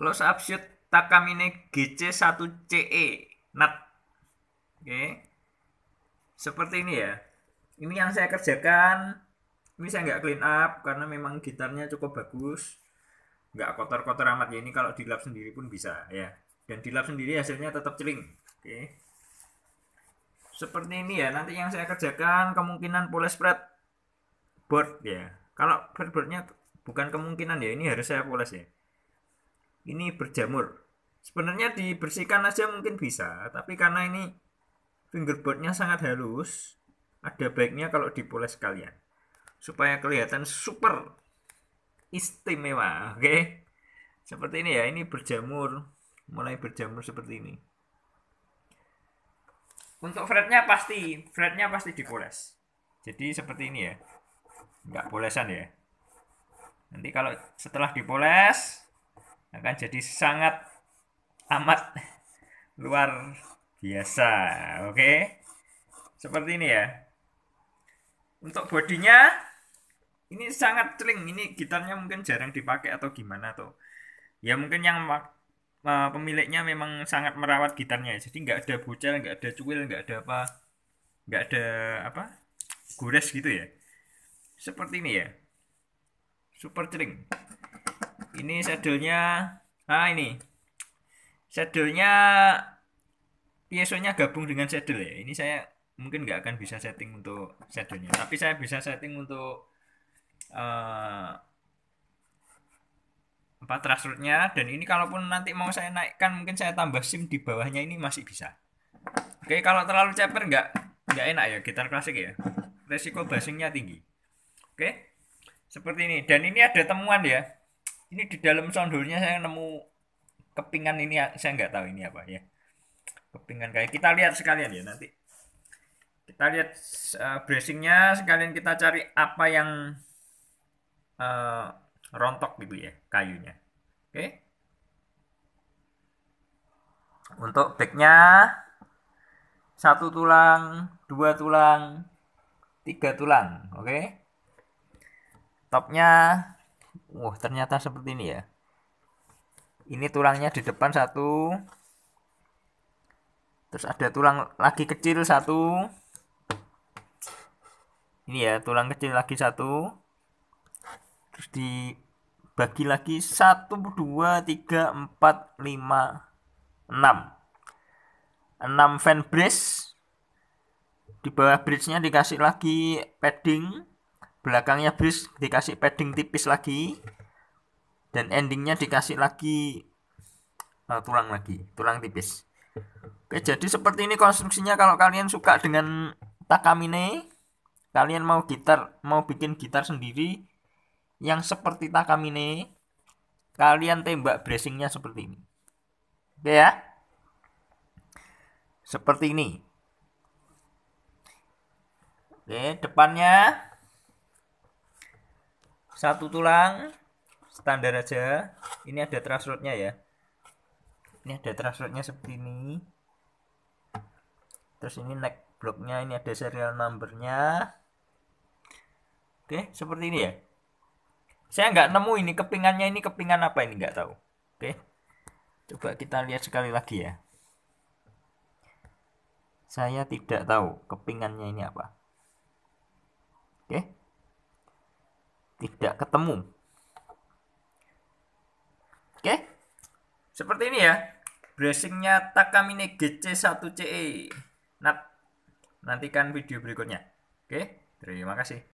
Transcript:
Close up shoot Takamine GC1CE nat. Oke. Okay. Seperti ini ya. Ini yang saya kerjakan. Ini saya nggak clean up karena memang gitarnya cukup bagus. Nggak kotor-kotor amat ya. Ini kalau dilap sendiri pun bisa ya. Dan dilap sendiri hasilnya tetap celing. Oke. Okay. Seperti ini ya. Nanti yang saya kerjakan kemungkinan poles spread board ya. Kalau fretboardnya bukan kemungkinan ya. Ini harus saya poles ya ini berjamur sebenarnya dibersihkan aja mungkin bisa tapi karena ini fingerboardnya sangat halus ada baiknya kalau dipoles kalian supaya kelihatan super istimewa oke okay? seperti ini ya ini berjamur mulai berjamur seperti ini untuk fretnya pasti fretnya pasti dipoles jadi seperti ini ya nggak polesan ya nanti kalau setelah dipoles akan jadi sangat amat luar biasa oke seperti ini ya untuk bodinya ini sangat celing ini gitarnya mungkin jarang dipakai atau gimana tuh ya mungkin yang pemiliknya memang sangat merawat gitarnya jadi nggak ada bocel nggak ada cuil nggak ada apa nggak ada apa gores gitu ya seperti ini ya super celing ini sadelnya ah ini sadelnya piezonya gabung dengan sadel ya ini saya mungkin nggak akan bisa setting untuk sadelnya tapi saya bisa setting untuk uh, eh, apa dan ini kalaupun nanti mau saya naikkan mungkin saya tambah sim di bawahnya ini masih bisa oke kalau terlalu ceper nggak nggak enak ya gitar klasik ya resiko basingnya tinggi oke seperti ini dan ini ada temuan ya ini di dalam sondolnya saya nemu kepingan ini saya nggak tahu ini apa ya kepingan kayak kita lihat sekalian ya nanti kita lihat uh, bracingnya sekalian kita cari apa yang uh, rontok gitu ya kayunya oke okay. untuk backnya satu tulang dua tulang tiga tulang oke okay. topnya Wah, ternyata seperti ini ya. Ini tulangnya di depan satu. Terus ada tulang lagi kecil satu. Ini ya, tulang kecil lagi satu. Terus dibagi lagi satu, dua, tiga, empat, lima, enam. Enam fan brace. Di bawah bridge-nya dikasih lagi padding belakangnya bis dikasih padding tipis lagi dan endingnya dikasih lagi uh, tulang lagi tulang tipis oke jadi seperti ini konstruksinya kalau kalian suka dengan takamine kalian mau gitar mau bikin gitar sendiri yang seperti takamine kalian tembak bracingnya seperti ini oke ya seperti ini oke depannya satu tulang standar aja ini ada transrodnya ya ini ada transrodnya seperti ini terus ini neck bloknya ini ada serial numbernya oke seperti ini ya saya nggak nemu ini kepingannya ini kepingan apa ini nggak tahu oke coba kita lihat sekali lagi ya saya tidak tahu kepingannya ini apa oke tidak ketemu. Oke, seperti ini ya. Bracingnya Takamine GC1CE. Nah, nantikan video berikutnya. Oke, terima kasih.